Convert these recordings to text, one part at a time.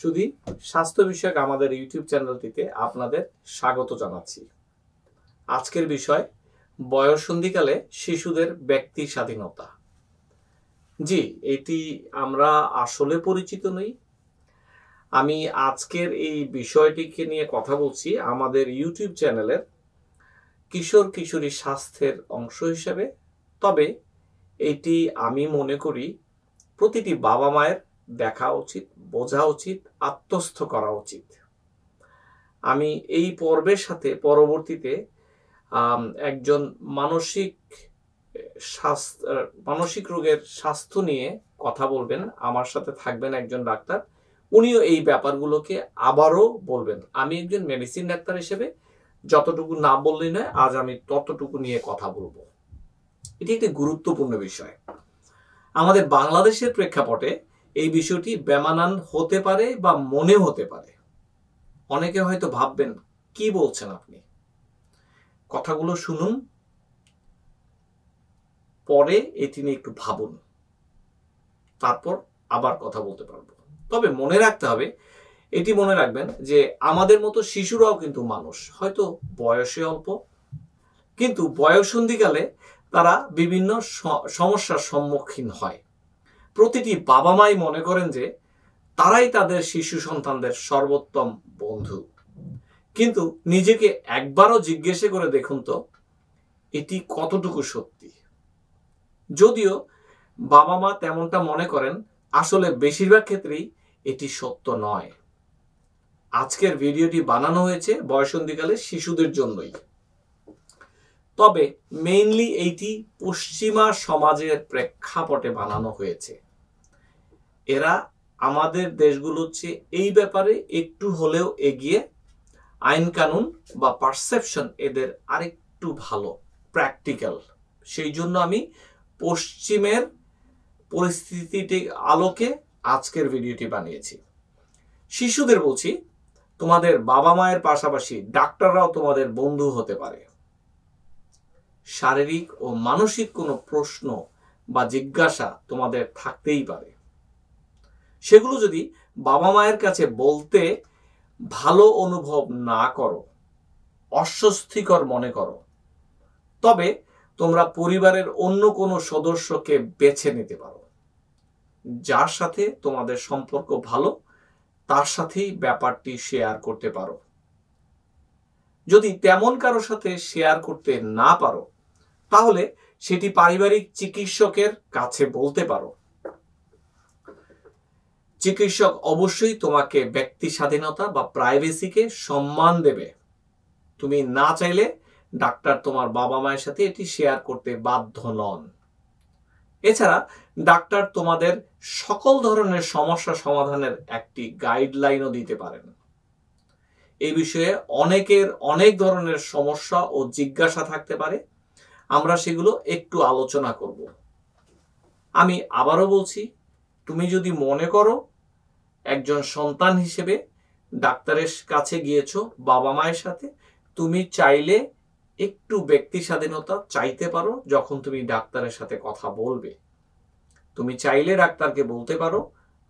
সুধি স্বাস্থ্য বিষয়ক আমাদের ইউটিউব চ্যানেলটিতে আপনাদের স্বাগত জানাচ্ছি আজকের বিষয় বয়সন্ধিকালে শিশুদের ব্যক্তি স্বাধীনতা জি এটি আমরা আসলে পরিচিত নই আমি আজকের এই বিষয়টিকে নিয়ে কথা বলছি আমাদের ইউটিউব চ্যানেলের কিশোর কিশোরী স্বাস্থ্যের অংশ হিসেবে তবে এটি আমি মনে করি প্রতিটি বাবা মায়ের দেখা উচিত বোঝা উচিত আত্মস্থ করা উচিত আমি এই পর্বের সাথে পরবর্তীতে একজন মানসিক স্বাস্থ্য মানসিক রোগের স্বাস্থ্য নিয়ে কথা বলবেন আমার সাথে থাকবেন একজন ডাক্তার উনিও এই ব্যাপারগুলোকে আবারও বলবেন আমি একজন মেডিসিন ডাক্তার হিসেবে যতটুকু না বললেই নয় আজ আমি ততটুকু নিয়ে কথা বলবো এটি একটি গুরুত্বপূর্ণ বিষয় আমাদের বাংলাদেশের প্রেক্ষাপটে এই বিষয়টি বেমানান হতে পারে বা মনে হতে পারে অনেকে হয়তো ভাববেন কি বলছেন আপনি কথাগুলো শুনুন পরে এটি নিয়ে একটু ভাবুন তারপর আবার কথা বলতে পারবো তবে মনে রাখতে হবে এটি মনে রাখবেন যে আমাদের মতো শিশুরাও কিন্তু মানুষ হয়তো বয়সে অল্প কিন্তু বয়সন্ধিকালে তারা বিভিন্ন সমস্যার সম্মুখীন হয় প্রতিটি বাবা মাই মনে করেন যে তারাই তাদের শিশু সন্তানদের সর্বোত্তম বন্ধু কিন্তু নিজেকে একবারও জিজ্ঞেস করে দেখুন তো এটি কতটুকু সত্যি যদিও বাবা মা তেমনটা মনে করেন আসলে বেশিরভাগ ক্ষেত্রেই এটি সত্য নয় আজকের ভিডিওটি বানানো হয়েছে বয়সন্ধিকালে শিশুদের জন্যই তবে মেইনলি এইটি পশ্চিমা সমাজের প্রেক্ষাপটে বানানো হয়েছে এরা আমাদের দেশগুলো হচ্ছে এই ব্যাপারে একটু হলেও এগিয়ে আইন কানুন বা পারসেপশন এদের আরেকটু ভালো প্র্যাকটিক্যাল সেই জন্য আমি পশ্চিমের পরিস্থিতিটি আলোকে আজকের ভিডিওটি বানিয়েছি শিশুদের বলছি তোমাদের বাবা মায়ের পাশাপাশি ডাক্তাররাও তোমাদের বন্ধু হতে পারে শারীরিক ও মানসিক কোনো প্রশ্ন বা জিজ্ঞাসা তোমাদের থাকতেই পারে সেগুলো যদি বাবা মায়ের কাছে বলতে ভালো অনুভব না করো অস্বস্তিকর মনে করো তবে তোমরা পরিবারের অন্য কোনো সদস্যকে বেছে নিতে পারো যার সাথে তোমাদের সম্পর্ক ভালো তার সাথেই ব্যাপারটি শেয়ার করতে পারো যদি তেমন কারোর সাথে শেয়ার করতে না পারো তাহলে সেটি পারিবারিক চিকিৎসকের কাছে বলতে পারো চিকিৎসক অবশ্যই তোমাকে ব্যক্তি স্বাধীনতা বা প্রাইভেসিকে সম্মান দেবে তুমি না চাইলে ডাক্তার তোমার বাবা মায়ের সাথে এটি শেয়ার করতে বাধ্য নন এছাড়া ডাক্তার তোমাদের সকল ধরনের সমস্যা সমাধানের একটি গাইডলাইনও দিতে পারেন এই বিষয়ে অনেকের অনেক ধরনের সমস্যা ও জিজ্ঞাসা থাকতে পারে আমরা সেগুলো একটু আলোচনা করব আমি আবারও বলছি তুমি যদি মনে করো একজন সন্তান হিসেবে ডাক্তারের কাছে গিয়েছ বাবা মায়ের সাথে তুমি চাইলে একটু ব্যক্তি স্বাধীনতা চাইতে পারো যখন তুমি ডাক্তারের সাথে কথা বলবে তুমি চাইলে ডাক্তারকে বলতে পারো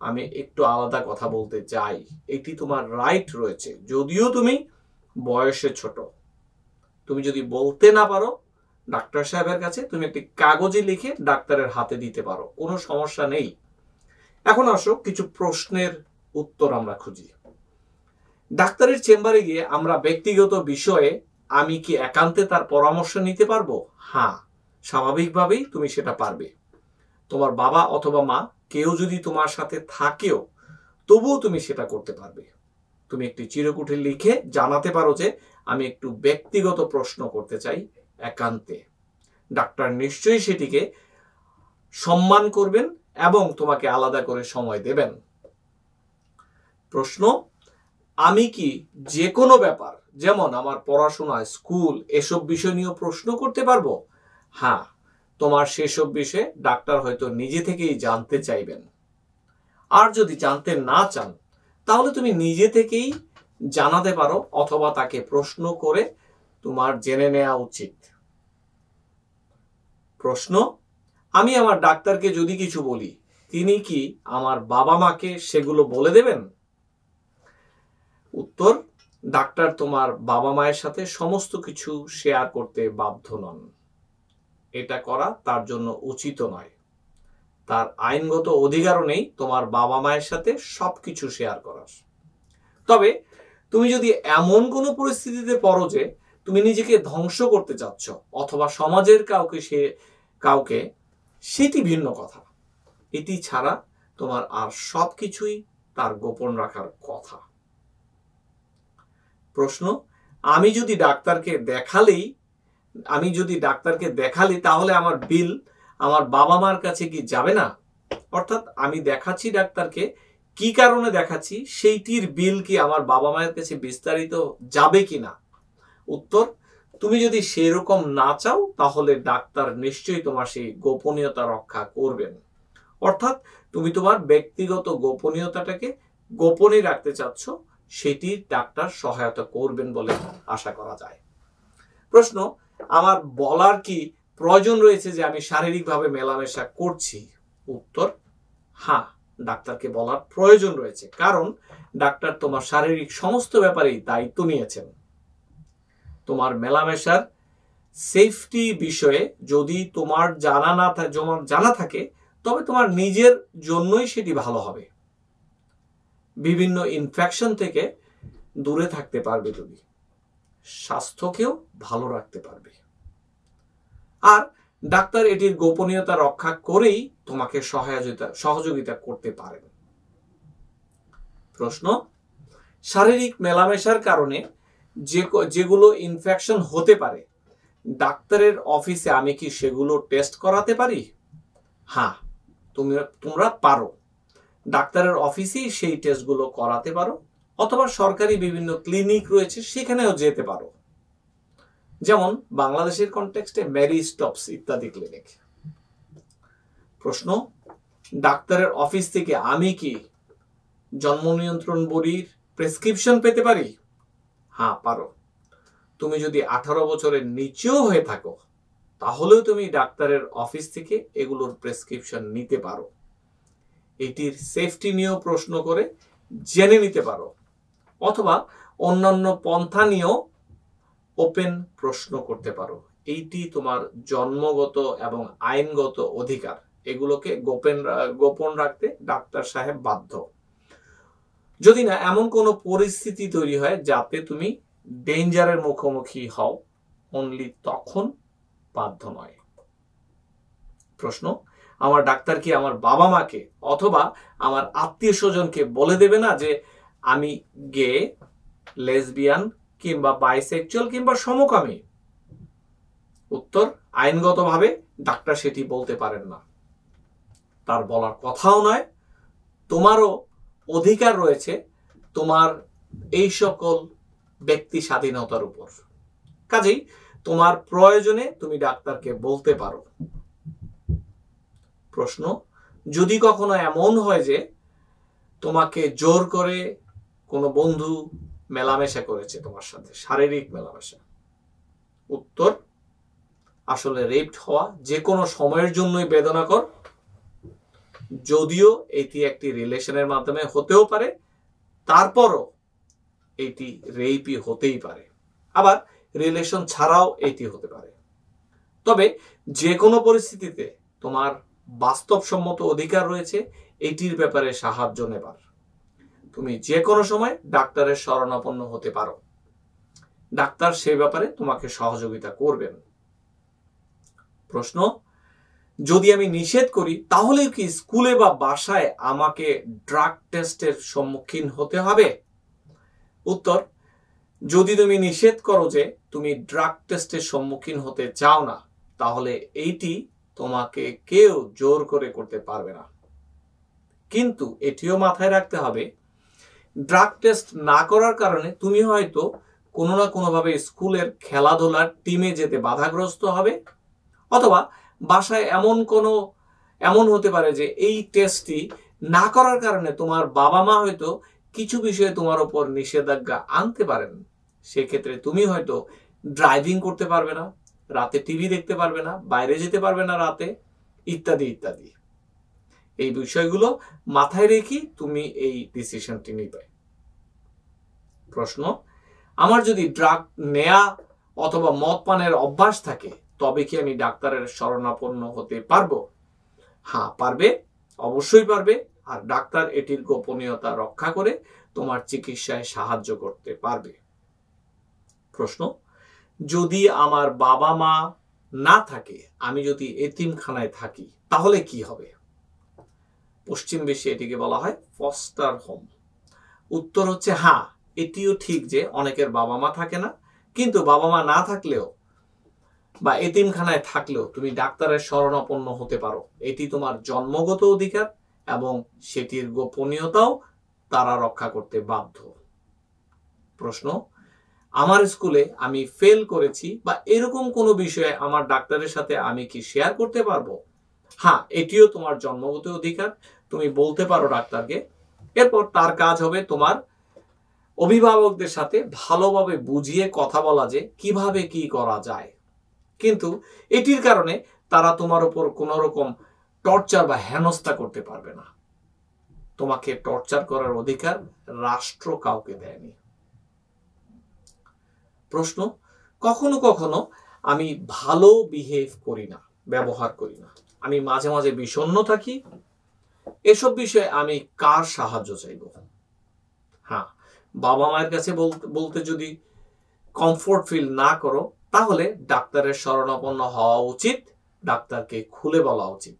আমি একটু আলাদা কথা বলতে চাই এটি তোমার রাইট রয়েছে যদিও তুমি বয়সে ছোট তুমি যদি বলতে না পারো ডাক্তার সাহেবের কাছে তুমি একটি কাগজে লিখে ডাক্তারের হাতে দিতে পারো কোনো সমস্যা নেই এখন আসো কিছু প্রশ্নের উত্তর আমরা খুঁজি ডাক্তারের চেম্বারে গিয়ে আমরা ব্যক্তিগত বিষয়ে আমি কি একান্তে তার পরামর্শ নিতে পারবো হ্যাঁ স্বাভাবিকভাবেই তুমি সেটা পারবে তোমার বাবা অথবা মা কেউ যদি তোমার সাথে থাকেও তবুও তুমি সেটা করতে পারবে তুমি একটি চিরকুঠি লিখে জানাতে পারো যে আমি একটু ব্যক্তিগত প্রশ্ন করতে চাই একান্তে ডাক্তার নিশ্চয়ই সেটিকে সম্মান করবেন এবং তোমাকে আলাদা করে সময় দেবেন প্রশ্ন আমি কি যে কোনো ব্যাপার যেমন আমার পড়াশোনা স্কুল এসব বিষয় নিয়েও প্রশ্ন করতে পারবো হ্যাঁ তোমার সেসব বিষয়ে ডাক্তার হয়তো নিজে থেকেই জানতে চাইবেন আর যদি জানতে না চান তাহলে তুমি নিজে থেকেই জানাতে পারো অথবা তাকে প্রশ্ন করে তোমার জেনে নেওয়া উচিত প্রশ্ন আমি আমার ডাক্তারকে যদি কিছু বলি তিনি কি আমার বাবা মাকে সেগুলো বলে দেবেন উত্তর ডাক্তার তোমার বাবা মায়ের সাথে সমস্ত কিছু শেয়ার করতে বাধ্য নন এটা করা তার জন্য উচিত নয় তার আইনগত অধিকারও নেই তোমার বাবা মায়ের সাথে সব কিছু শেয়ার করার তবে তুমি যদি এমন কোনো পরিস্থিতিতে পড়ো যে তুমি নিজেকে ধ্বংস করতে চাচ্ছ অথবা সমাজের কাউকে সে কাউকে সেটি ভিন্ন কথা এটি ছাড়া তোমার আর সব কিছুই তার গোপন রাখার কথা প্রশ্ন আমি যদি ডাক্তারকে দেখালেই আমি যদি ডাক্তারকে দেখালি তাহলে আমার বিল আমার বাবা মার কাছে কি যাবে না অর্থাৎ আমি দেখাচ্ছি ডাক্তারকে কি কারণে দেখাচ্ছি সেইটির বিল কি আমার বাবা মায়ের কাছে বিস্তারিত যাবে কি না উত্তর তুমি যদি সেরকম না চাও তাহলে ডাক্তার নিশ্চয়ই তোমার সেই গোপনীয়তা রক্ষা করবেন অর্থাৎ তুমি তোমার ব্যক্তিগত গোপনীয়তাটাকে গোপনে রাখতে চাচ্ছ সেটি ডাক্তার সহায়তা করবেন বলে আশা করা যায় প্রশ্ন আমার বলার কি প্রয়োজন রয়েছে যে আমি শারীরিকভাবে মেলামেশা করছি উত্তর হ্যাঁ ডাক্তারকে বলার প্রয়োজন রয়েছে কারণ ডাক্তার তোমার শারীরিক সমস্ত ব্যাপারেই দায়িত্ব নিয়েছেন তোমার মেলামেশার সেফটি বিষয়ে যদি তোমার জানা না তোমার জানা থাকে তবে তোমার নিজের জন্যই সেটি ভালো হবে বিভিন্ন ইনফেকশন থেকে দূরে থাকতে পারবে তুমি স্বাস্থ্যকেও ভালো রাখতে পারবে আর ডাক্তার এটির গোপনীয়তা রক্ষা করেই তোমাকে সহায়তা সহযোগিতা করতে পারেন প্রশ্ন শারীরিক মেলামেশার কারণে যে যেগুলো ইনফেকশন হতে পারে ডাক্তারের অফিসে আমি কি সেগুলো টেস্ট করাতে পারি হ্যাঁ তুমি তোমরা পারো ডাক্তারের অফিসেই সেই টেস্টগুলো করাতে পারো অথবা সরকারি বিভিন্ন ক্লিনিক রয়েছে সেখানেও যেতে পারো যেমন বাংলাদেশের কনটেক্সটে ম্যারি স্টপস ইত্যাদি ক্লিনিক প্রশ্ন ডাক্তারের অফিস থেকে আমি কি জন্ম নিয়ন্ত্রণ বড়ির প্রেসক্রিপশন পেতে পারি হ্যাঁ পারো তুমি যদি আঠারো বছরের নিচেও হয়ে থাকো তাহলেও তুমি ডাক্তারের অফিস থেকে এগুলোর প্রেসক্রিপশন নিতে পারো এটির সেফটি নিয়েও প্রশ্ন করে জেনে নিতে পারো অথবা অন্যান্য পন্থা নিয়েও ওপেন প্রশ্ন করতে পারো এইটি তোমার জন্মগত এবং আইনগত অধিকার এগুলোকে গোপেন গোপন রাখতে ডাক্তার সাহেব বাধ্য যদি না এমন কোনো পরিস্থিতি তৈরি হয় যাতে তুমি ডেঞ্জারের মুখোমুখি হও অনলি তখন বাধ্য নয় প্রশ্ন আমার ডাক্তার কি আমার বাবা মাকে অথবা আমার আত্মীয় স্বজনকে বলে দেবে না যে আমি গে লেসবিয়ান কিংবা বাইসেকচুয়াল কিংবা সমকামী উত্তর আইনগতভাবে ডাক্তার সেটি বলতে পারেন না তার বলার কথাও নয় তোমারও অধিকার রয়েছে তোমার এই সকল ব্যক্তি স্বাধীনতার উপর কাজেই তোমার প্রয়োজনে তুমি ডাক্তারকে বলতে পারো প্রশ্ন যদি কখনো এমন হয় যে তোমাকে জোর করে কোনো বন্ধু মেলামেশা করেছে তোমার সাথে শারীরিক মেলামেশা উত্তর আসলে রেপড হওয়া যে কোনো সময়ের জন্যই বেদনাকর যদিও এটি একটি রিলেশনের মাধ্যমে হতেও পারে তারপরও এটি রেপই হতেই পারে আবার রিলেশন ছাড়াও এটি হতে পারে তবে যে কোনো পরিস্থিতিতে তোমার বাস্তবসম্মত অধিকার রয়েছে এটির ব্যাপারে সাহায্য নেবার তুমি যে কোনো সময় ডাক্তারের শরণাপন্ন হতে পারো ডাক্তার সেই ব্যাপারে তোমাকে সহযোগিতা করবেন প্রশ্ন যদি আমি নিষেধ করি তাহলে কি স্কুলে বা বাসায় আমাকে ড্রাগ টেস্টের সম্মুখীন হতে হবে উত্তর যদি তুমি নিষেধ করো যে তুমি ড্রাগ টেস্টের সম্মুখীন হতে চাও না তাহলে এইটি তোমাকে কেউ জোর করে করতে পারবে না কিন্তু এটিও মাথায় রাখতে হবে ড্রাগ টেস্ট না করার কারণে তুমি হয়তো কোনো না কোনোভাবে স্কুলের খেলাধুলার টিমে যেতে বাধাগ্রস্ত হবে অথবা বাসায় এমন কোনো এমন হতে পারে যে এই টেস্টটি না করার কারণে তোমার বাবা মা হয়তো কিছু বিষয়ে তোমার ওপর নিষেধাজ্ঞা আনতে পারেন সেক্ষেত্রে তুমি হয়তো ড্রাইভিং করতে পারবে না রাতে টিভি দেখতে পারবে না বাইরে যেতে পারবে না রাতে ইত্যাদি ইত্যাদি এই বিষয়গুলো মাথায় রেখে তুমি এই ডিসিশনটি নিবে প্রশ্ন আমার যদি ড্রাগ নেয়া অথবা মদ পানের অভ্যাস থাকে তবে কি আমি ডাক্তারের শরণাপন্ন হতে পারবো হ্যাঁ পারবে অবশ্যই পারবে আর ডাক্তার এটির গোপনীয়তা রক্ষা করে তোমার চিকিৎসায় সাহায্য করতে পারবে প্রশ্ন যদি আমার বাবা মা না থাকে আমি যদি এতিমখানায় থাকি তাহলে কি হবে পশ্চিম বেশি এটিকে বলা হয় ফস্টার হোম উত্তর হচ্ছে হা এটিও ঠিক যে অনেকের বাবা মা থাকে না কিন্তু বাবা মা না থাকলেও বা এতিমখানায় থাকলেও তুমি ডাক্তারের স্মরণাপন্ন হতে পারো এটি তোমার জন্মগত অধিকার এবং সেটির গোপনীয়তাও তারা রক্ষা করতে বাধ্য প্রশ্ন আমার স্কুলে আমি ফেল করেছি বা এরকম কোনো বিষয়ে আমার ডাক্তারের সাথে আমি কি শেয়ার করতে পারবো হ্যাঁ এটিও তোমার জন্মগত অধিকার তুমি বলতে পারো ডাক্তারকে এরপর তার কাজ হবে তোমার অভিভাবকদের সাথে ভালোভাবে বুঝিয়ে কথা বলা যে কিভাবে কি করা যায় কিন্তু এটির কারণে তারা তোমার উপর কোনো রকম টর্চার বা হেনস্থা করতে পারবে না তোমাকে টর্চার করার অধিকার রাষ্ট্র কাউকে দেয়নি প্রশ্ন কখনো কখনো আমি ভালো বিহেভ করি না ব্যবহার করি না আমি মাঝে মাঝে বিষণ্ন থাকি এসব বিষয়ে আমি কার সাহায্য চাইব হ্যাঁ বাবা মায়ের কাছে বলতে যদি কমফোর্ট ফিল না করো তাহলে ডাক্তারের শরণাপন্ন হওয়া উচিত ডাক্তারকে খুলে বলা উচিত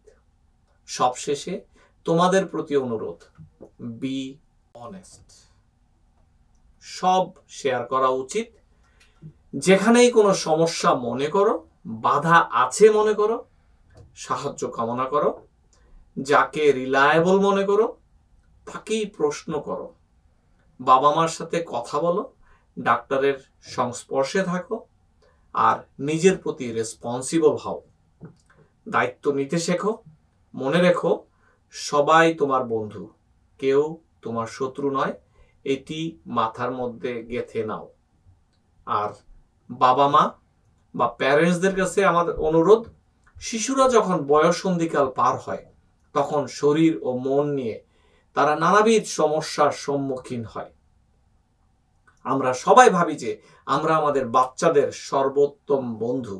সবশেষে তোমাদের প্রতি অনুরোধ বি অনেস্ট সব শেয়ার করা উচিত যেখানেই কোনো সমস্যা মনে করো বাধা আছে মনে করো সাহায্য কামনা করো যাকে রিলায়েবল মনে করো তাকেই প্রশ্ন করো বাবা মার সাথে কথা বলো ডাক্তারের সংস্পর্শে থাকো আর নিজের প্রতি রেসপন্সিবল হও দায়িত্ব নিতে শেখো মনে রেখো সবাই তোমার বন্ধু কেউ তোমার শত্রু নয় এটি মাথার মধ্যে গেথে নাও আর বাবা মা বা প্যারেন্টসদের কাছে আমাদের অনুরোধ শিশুরা যখন বয়সন্ধিকাল পার হয় তখন শরীর ও মন নিয়ে তারা নানাবিধ সমস্যার সম্মুখীন হয় আমরা সবাই ভাবি যে আমরা আমাদের বাচ্চাদের সর্বোত্তম বন্ধু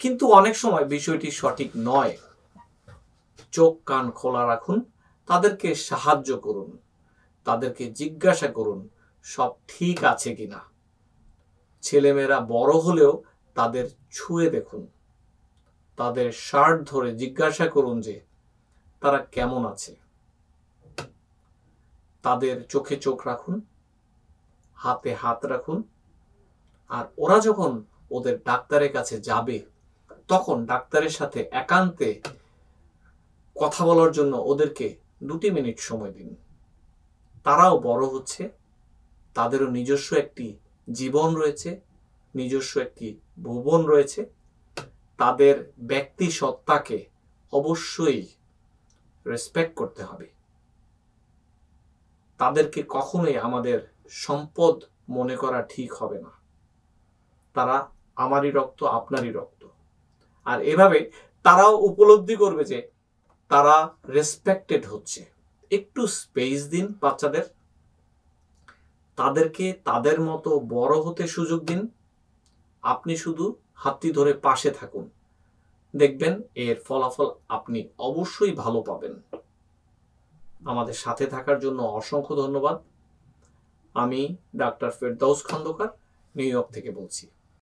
কিন্তু অনেক সময় বিষয়টি সঠিক নয় চোখ কান খোলা রাখুন তাদেরকে সাহায্য করুন তাদেরকে জিজ্ঞাসা করুন সব ঠিক আছে কিনা ছেলেমেয়েরা বড় হলেও তাদের ছুঁয়ে দেখুন তাদের শার্ট ধরে জিজ্ঞাসা করুন যে তারা কেমন আছে তাদের চোখে চোখ রাখুন হাতে হাত রাখুন আর ওরা যখন ওদের ডাক্তারের কাছে যাবে তখন ডাক্তারের সাথে একান্তে কথা বলার জন্য ওদেরকে দুটি মিনিট সময় দিন তারাও বড় হচ্ছে তাদেরও নিজস্ব একটি জীবন রয়েছে নিজস্ব একটি ভুবন রয়েছে তাদের ব্যক্তি সত্তাকে অবশ্যই রেসপেক্ট করতে হবে তাদেরকে কখনোই আমাদের সম্পদ মনে করা ঠিক হবে না তারা আমারই রক্ত আপনারই রক্ত আর এভাবে তারাও উপলব্ধি করবে যে তারা রেসপেক্টেড হচ্ছে একটু স্পেস দিন বাচ্চাদের তাদেরকে তাদের মতো বড় হতে সুযোগ দিন আপনি শুধু হাতটি ধরে পাশে থাকুন দেখবেন এর ফলাফল আপনি অবশ্যই ভালো পাবেন আমাদের সাথে থাকার জন্য অসংখ্য ধন্যবাদ আমি ডাক্তার ফেরদাউস খন্দকার নিউ ইয়র্ক থেকে বলছি